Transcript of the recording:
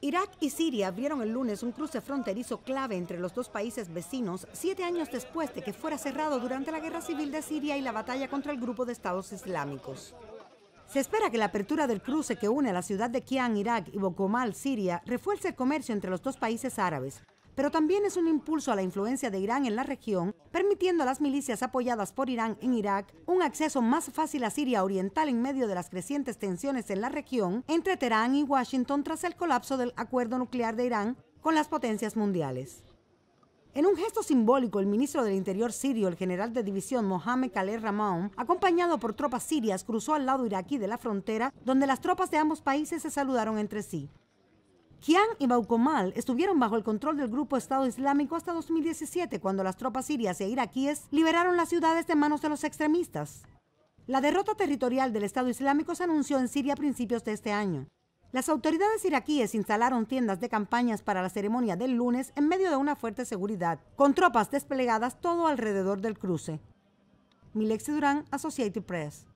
Irak y Siria abrieron el lunes un cruce fronterizo clave entre los dos países vecinos, siete años después de que fuera cerrado durante la guerra civil de Siria y la batalla contra el grupo de estados islámicos. Se espera que la apertura del cruce que une a la ciudad de Kian, Irak, y Bokomal, Siria, refuerce el comercio entre los dos países árabes, pero también es un impulso a la influencia de Irán en la región, permitiendo a las milicias apoyadas por Irán en Irak un acceso más fácil a Siria Oriental en medio de las crecientes tensiones en la región entre Teherán y Washington tras el colapso del acuerdo nuclear de Irán con las potencias mundiales. En un gesto simbólico, el ministro del Interior sirio, el general de división Mohamed Khaled Ramón acompañado por tropas sirias, cruzó al lado iraquí de la frontera, donde las tropas de ambos países se saludaron entre sí. Kian y Baukomal estuvieron bajo el control del grupo Estado Islámico hasta 2017, cuando las tropas sirias e iraquíes liberaron las ciudades de manos de los extremistas. La derrota territorial del Estado Islámico se anunció en Siria a principios de este año. Las autoridades iraquíes instalaron tiendas de campañas para la ceremonia del lunes en medio de una fuerte seguridad, con tropas desplegadas todo alrededor del cruce. Milexi Durán, Associated Press.